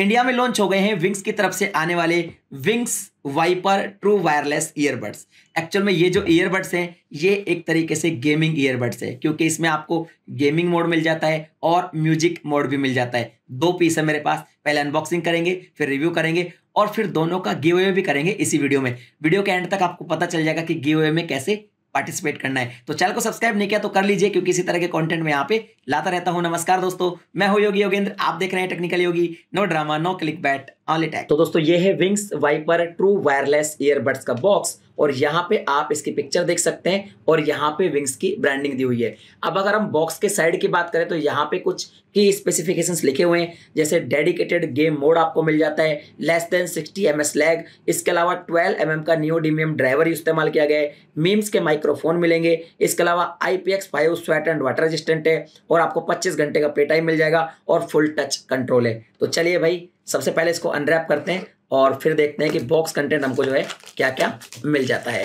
India में launch हो गए हैं विंग्स की तरफ से आने वाले Wings Viper true wireless earbuds actual में ये जो ईयरबड्स हैं ये एक तरीके से गेमिंग ईयरबड्स है क्योंकि इसमें आपको गेमिंग मोड मिल जाता है और म्यूजिक मोड भी मिल जाता है दो पीस है मेरे पास पहले अनबॉक्सिंग करेंगे फिर रिव्यू करेंगे और फिर दोनों का गिव अवे भी करेंगे इसी वीडियो में वीडियो के एंड तक आपको पता चल जाएगा कि गिव अवे में कैसे पार्टिसिपेट करना है तो चैनल को सब्सक्राइब नहीं किया तो कर लीजिए क्योंकि इसी तरह के कंटेंट में यहाँ पे लाता रहता हूँ नमस्कार दोस्तों मैं हूँ योगी योगेंद्र आप देख रहे हैं technical Yogi no drama no click bait all attack तो दोस्तों ये है Wings Viper true wireless earbuds का बॉक्स और यहाँ पे आप इसकी पिक्चर देख सकते हैं और यहाँ पे विंग्स की ब्रांडिंग दी हुई है अब अगर हम बॉक्स के साइड की बात करें तो यहाँ पे कुछ की स्पेसिफिकेशंस लिखे हुए हैं जैसे डेडिकेटेड गेम मोड आपको मिल जाता है less than 60 M S lag इसके अलावा 12 एम mm का न्यू डीमियम ड्राइवर इस्तेमाल किया गया है मीम्स के माइक्रोफोन मिलेंगे इसके अलावा I P X five sweat and water resistant है और आपको पच्चीस घंटे का पेटाई मिल जाएगा और फुल टच कंट्रोल है तो चलिए भाई सबसे पहले इसको अनरैप करते हैं और फिर देखते हैं कि बॉक्स कंटेंट हमको जो है क्या क्या मिल जाता है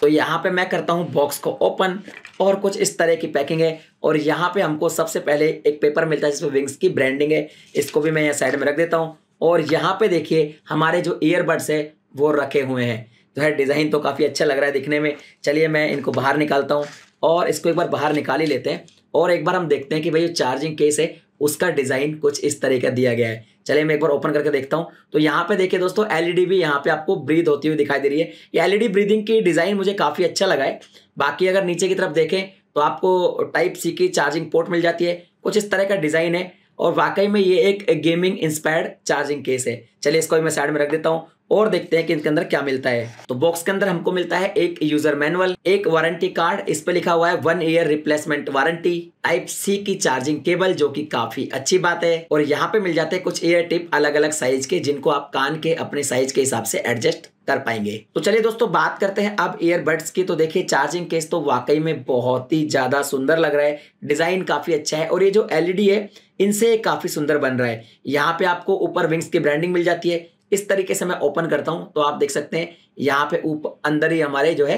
तो यहाँ पे मैं करता हूँ बॉक्स को ओपन और कुछ इस तरह की पैकिंग है और यहाँ पे हमको सबसे पहले एक पेपर मिलता है जिसमें विंग्स की ब्रांडिंग है इसको भी मैं यहाँ साइड में रख देता हूँ और यहाँ पे देखिए हमारे जो ईयरबड्स है वो रखे हुए हैं तो है डिज़ाइन तो काफ़ी अच्छा लग रहा है दिखने में चलिए मैं इनको बाहर निकालता हूँ और इसको एक बार बाहर निकाल ही लेते हैं और एक बार हम देखते हैं कि भाई जो चार्जिंग केस है उसका डिज़ाइन कुछ इस तरह का दिया गया है चलिए मैं एक बार ओपन करके देखता हूँ तो यहाँ पे देखिए दोस्तों एलईडी e भी यहाँ पे आपको ब्रीद होती हुई दिखाई दे रही है ये एलईडी ब्रीदिंग e की डिज़ाइन मुझे काफ़ी अच्छा लगा है बाकी अगर नीचे की तरफ देखें तो आपको टाइप सी की चार्जिंग पोर्ट मिल जाती है कुछ इस तरह का डिज़ाइन है और वाकई में ये एक गेमिंग इंस्पायर्ड चार्जिंग केस है चलिए इसको मैं साइड में रख देता हूँ और देखते हैं कि इनके अंदर क्या मिलता है तो बॉक्स के अंदर हमको मिलता है एक यूजर मैनुअल एक वारंटी कार्ड इस पर लिखा हुआ है one year replacement warranty type C की चार्जिंग केबल जो कि काफी अच्छी बात है और यहाँ पे मिल जाते हैं कुछ ईयर टिप अलग अलग साइज के जिनको आप कान के अपने साइज के हिसाब से एडजस्ट कर पाएंगे तो चलिए दोस्तों बात करते हैं अब ईयरबड्स की तो देखिए चार्जिंग केस तो वाकई में बहुत ही ज्यादा सुंदर लग रहा है डिजाइन काफी अच्छा है और ये जो एलईडी है इनसे काफी सुंदर बन रहा है यहाँ पे आपको ऊपर विंग्स की ब्रांडिंग मिल जाती है इस तरीके से मैं ओपन करता हूँ तो आप देख सकते हैं यहाँ पे ऊपर अंदर ही हमारे जो है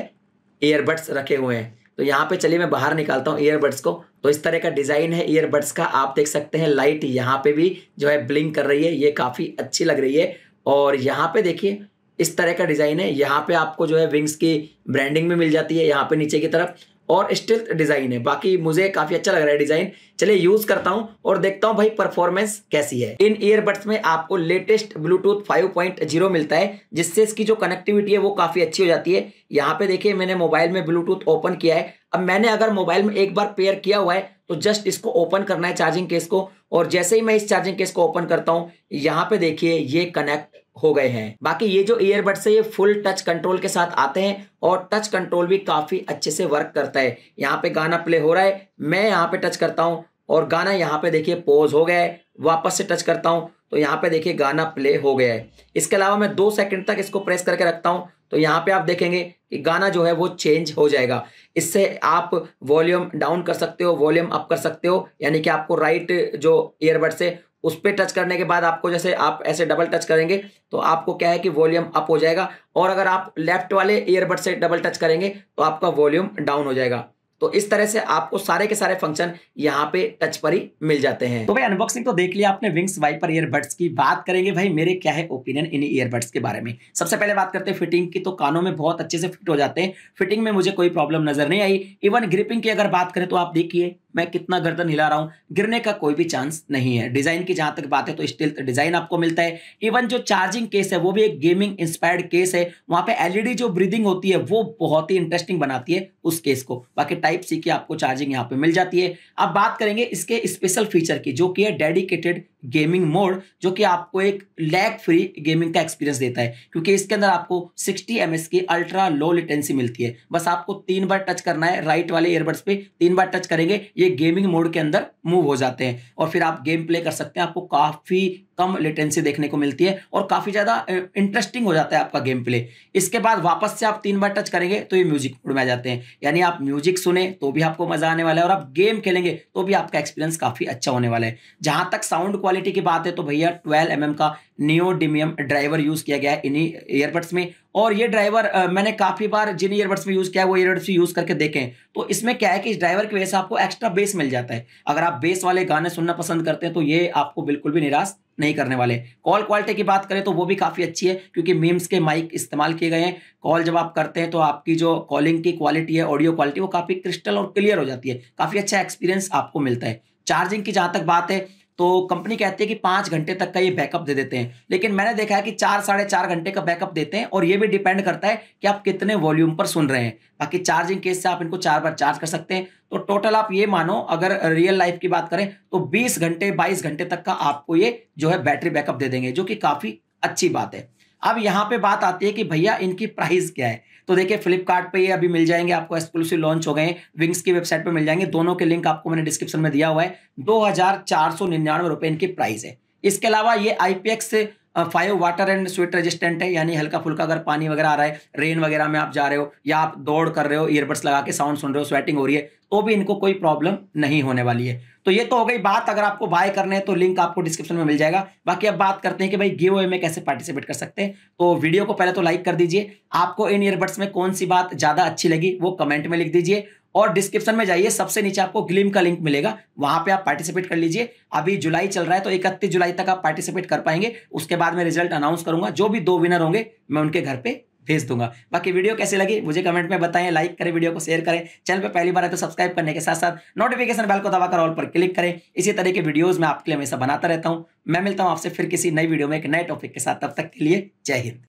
ईयरबड्स रखे हुए हैं तो यहाँ पे चलिए मैं बाहर निकालता हूँ ईयरबड्स को तो इस तरह का डिज़ाइन है ईयरबड्स का आप देख सकते हैं लाइट यहाँ पे भी जो है ब्लिंक कर रही है ये काफ़ी अच्छी लग रही है और यहाँ पे देखिए इस तरह का डिज़ाइन है यहाँ पे आपको जो है विंग्स की ब्रांडिंग भी मिल जाती है यहाँ पे नीचे की तरफ और स्टिल्थ डिज़ाइन है बाकी मुझे काफ़ी अच्छा लग रहा है डिज़ाइन चलिए यूज़ करता हूँ और देखता हूँ भाई परफॉर्मेंस कैसी है इन ईयरबड्स में आपको लेटेस्ट ब्लूटूथ 5.0 मिलता है जिससे इसकी जो कनेक्टिविटी है वो काफ़ी अच्छी हो जाती है यहाँ पे देखिए मैंने मोबाइल में ब्लूटूथ ओपन किया है अब मैंने अगर मोबाइल में एक बार पेयर किया हुआ है तो जस्ट इसको ओपन करना है चार्जिंग केस को और जैसे ही मैं इस चार्जिंग केस को ओपन करता हूँ यहाँ पे देखिए ये कनेक्ट हो गए हैं बाकी ये जो ईयरबड्स है ये फुल टच कंट्रोल के साथ आते हैं और टच कंट्रोल भी काफी अच्छे से वर्क करता है यहाँ पे गाना प्ले हो रहा है मैं यहाँ पे टच करता हूँ और गाना यहाँ पे देखिए पॉज हो गया है वापस से टच करता हूँ तो यहाँ पे देखिए गाना प्ले हो गया है इसके अलावा मैं दो सेकंड तक इसको प्रेस करके रखता हूँ तो यहाँ पे आप देखेंगे कि गाना जो है वो चेंज हो जाएगा इससे आप वॉल्यूम डाउन कर सकते हो वॉल्यूम अप कर सकते हो यानी कि आपको राइट जो ईयरबड्स है उस पर टच करने के बाद आपको जैसे आप ऐसे डबल टच करेंगे तो आपको क्या है कि वॉल्यूम अप हो जाएगा और अगर आप लेफ्ट वाले ईयरबड से डबल टच करेंगे तो आपका वॉल्यूम डाउन हो जाएगा तो इस तरह से आपको सारे के सारे फंक्शन यहाँ पे टच पर ही मिल जाते हैं तो भाई अनबॉक्सिंग तो देख लिया आपने विंग्स वाइपर ईयरबड्स की बात करेंगे भाई मेरे क्या है ओपिनियन इन ईयरबड्स के बारे में सबसे पहले बात करते हैं फिटिंग की तो कानों में बहुत अच्छे से फिट हो जाते हैं फिटिंग में मुझे कोई प्रॉब्लम नजर नहीं आई इवन ग्रिपिंग की अगर बात करें तो आप देखिए मैं कितना गर्दन हिला रहा हूँ गिरने का कोई भी चांस नहीं है डिज़ाइन की जहाँ तक बात है तो स्टिल डिज़ाइन आपको मिलता है इवन जो चार्जिंग केस है वो भी एक गेमिंग इंस्पायर्ड केस है वहाँ पे एलईडी जो ब्रीदिंग होती है वो बहुत ही इंटरेस्टिंग बनाती है उस केस को बाकी टाइप सी की आपको चार्जिंग यहाँ पे मिल जाती है अब बात करेंगे इसके स्पेशल फीचर की जो कि है डेडिकेटेड गेमिंग मोड जो कि आपको एक लैग फ्री गेमिंग का एक्सपीरियंस देता है क्योंकि इसके अंदर आपको 60 एम की अल्ट्रा लो लिटेंसी मिलती है बस आपको तीन बार टच करना है राइट वाले ईयरबड्स पे तीन बार टच करेंगे ये गेमिंग मोड के अंदर मूव हो जाते हैं और फिर आप गेम प्ले कर सकते हैं आपको काफ़ी कम लेटेंसी देखने को मिलती है और काफ़ी ज़्यादा इंटरेस्टिंग हो जाता है आपका गेम प्ले इसके बाद वापस से आप तीन बार टच करेंगे तो ये म्यूजिक मोड में आ जाते हैं यानी आप म्यूजिक सुने तो भी आपको मज़ा आने वाला है और आप गेम खेलेंगे तो भी आपका एक्सपीरियंस काफ़ी अच्छा होने वाला है जहाँ तक साउंड क्वालिटी की बात है तो भैया 12 एम mm का नियोडिमियम ड्राइवर यूज किया गया है इन्हीं ईयरबड्स में और ये ड्राइवर मैंने काफी बार जिन ईयरबड्स में यूज किया है वो ईयरबड्स यूज करके देखें तो इसमें क्या है कि इस ड्राइवर की वजह से आपको एक्स्ट्रा बेस मिल जाता है अगर आप बेस वाले गाने सुनना पसंद करते हैं तो ये आपको बिल्कुल भी निराश नहीं करने वाले कॉल क्वालिटी की बात करें तो वो भी काफ़ी अच्छी है क्योंकि मीम्स के माइक इस्तेमाल किए गए हैं कॉल जब आप करते हैं तो आपकी जो कॉलिंग की क्वालिटी है ऑडियो क्वालिटी वो काफ़ी क्रिस्टल और क्लियर हो जाती है काफ़ी अच्छा एक्सपीरियंस आपको मिलता है चार्जिंग की जहां तक बात है तो कंपनी कहती है कि पांच घंटे तक का ये बैकअप दे देते हैं लेकिन मैंने देखा है कि चार साढ़े चार घंटे का बैकअप देते हैं और ये भी डिपेंड करता है कि आप कितने वॉल्यूम पर सुन रहे हैं बाकी चार्जिंग केस से आप इनको चार बार चार्ज कर सकते हैं तो टोटल आप ये मानो अगर रियल लाइफ की बात करें तो बीस घंटे बाईस घंटे तक का आपको ये जो है बैटरी बैकअप दे देंगे जो कि काफ़ी अच्छी बात है अब यहाँ पे बात आती है कि भैया इनकी प्राइस क्या है तो देखिए फ्लिपकार्ट पे ये अभी मिल जाएंगे आपको एक्सक्लूसिव लॉन्च हो गए विंग्स की वेबसाइट पे मिल जाएंगे दोनों के लिंक आपको मैंने डिस्क्रिप्शन में दिया हुआ है दो हजार चार सौ निन्यानवे रुपए इनकी प्राइस है इसके अलावा ये IPX five water and sweat resistant है यानी हल्का फुल्का अगर पानी वगैरह आ रहा है रेन वगैरह में आप जा रहे हो या आप दौड़ कर रहे हो ईयरबड्स लगा के साउंड सुन रहे हो स्वेटिंग हो रही है तो भी इनको कोई प्रॉब्लम नहीं होने वाली है तो ये तो हो गई बात अगर आपको बाय करने हैं तो लिंक आपको डिस्क्रिप्शन में मिल जाएगा बाकी अब बात करते हैं कि भाई गिव अवे में कैसे पार्टिसिपेट कर सकते हैं तो वीडियो को पहले तो लाइक कर दीजिए आपको इन ईयरबड्स में कौन सी बात ज़्यादा अच्छी लगी वो कमेंट में लिख दीजिए और डिस्क्रिप्शन में जाइए सबसे नीचे आपको ग्लिम का लिंक मिलेगा वहां पे आप पार्टिसिपेट कर लीजिए अभी जुलाई चल रहा है तो इकतीस जुलाई तक आप पार्टिसिपेट कर पाएंगे उसके बाद मैं रिजल्ट अनाउंस करूंगा जो भी दो विनर होंगे मैं उनके घर पे भेज दूंगा बाकी वीडियो कैसे लगी मुझे कमेंट में बताएं लाइक करें वीडियो को शेयर करें चैनल पर पहली बार है तो सब्सक्राइब करने के साथ साथ नोटिफिकेशन बेल को दबाकर ऑल पर क्लिक करें इसी तरह के वीडियोज मैं आपके लिए हमेशा बनाता रहता हूँ मैं मिलता हूँ आपसे फिर किसी नई वीडियो में एक नए टॉपिक के साथ तब तक के लिए जय हिंद